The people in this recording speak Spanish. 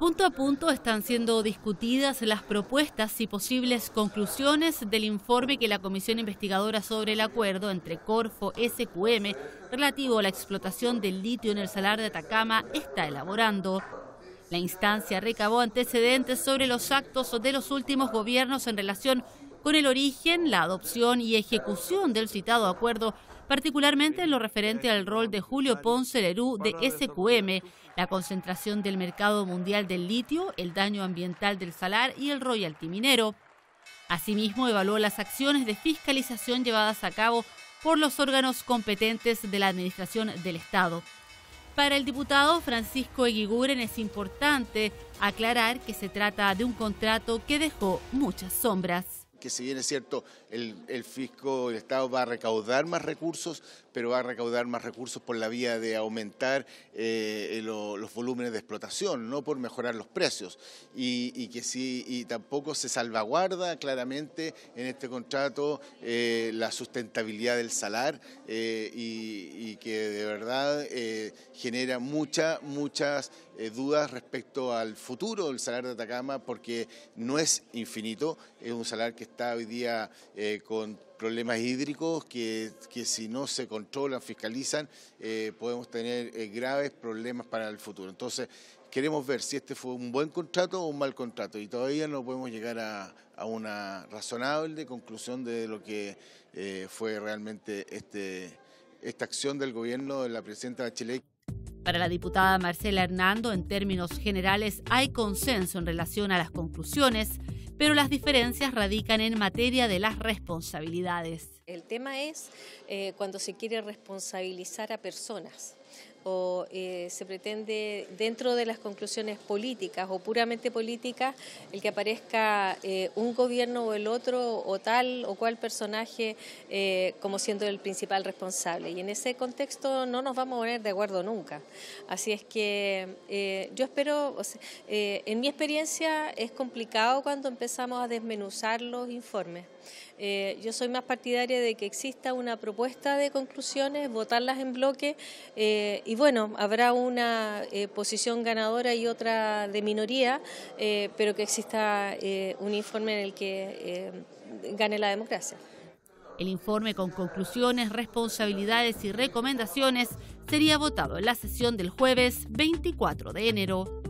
Punto a punto están siendo discutidas las propuestas y posibles conclusiones del informe que la Comisión Investigadora sobre el acuerdo entre Corfo SQM relativo a la explotación del litio en el salar de Atacama está elaborando. La instancia recabó antecedentes sobre los actos de los últimos gobiernos en relación con el origen, la adopción y ejecución del citado acuerdo particularmente en lo referente al rol de Julio Ponce Lerú de SQM, la concentración del mercado mundial del litio, el daño ambiental del salar y el royalty minero. Asimismo, evaluó las acciones de fiscalización llevadas a cabo por los órganos competentes de la Administración del Estado. Para el diputado Francisco Eguiguren es importante aclarar que se trata de un contrato que dejó muchas sombras que si bien es cierto, el, el, fisco, el Estado va a recaudar más recursos, pero va a recaudar más recursos por la vía de aumentar eh, los volúmenes de explotación, no por mejorar los precios. Y, que sí, y tampoco se salvaguarda claramente en este contrato eh, la sustentabilidad del salar eh, y, que de verdad genera muchas muchas dudas respecto al futuro del salar de Atacama, porque no es infinito, es un salar que está hoy día eh, con problemas hídricos que, que, si no se controlan, fiscalizan, eh, podemos tener eh, graves problemas para el futuro. Entonces, queremos ver si este fue un buen contrato o un mal contrato y todavía no podemos llegar a, una razonable conclusión de lo que fue realmente este, esta acción del gobierno de la presidenta Bachelet. Para la diputada Marcela Hernando, en términos generales, hay consenso en relación a las conclusiones pero las diferencias radican en materia de las responsabilidades. El tema es eh, cuando se quiere responsabilizar a personas o eh, se pretende dentro de las conclusiones políticas o puramente políticas el que aparezca eh, un gobierno o el otro o tal o cual personaje eh, como siendo el principal responsable. Y en ese contexto no nos vamos a poner de acuerdo nunca. Así es que yo espero, en mi experiencia es complicado cuando empezamos a desmenuzar los informes. yo soy más partidaria de que exista una propuesta de conclusiones, votarlas en bloque y bueno, habrá una eh, posición ganadora y otra de minoría, eh, pero que exista eh, un informe en el que gane la democracia. El informe con conclusiones, responsabilidades y recomendaciones sería votado en la sesión del jueves 24 de enero.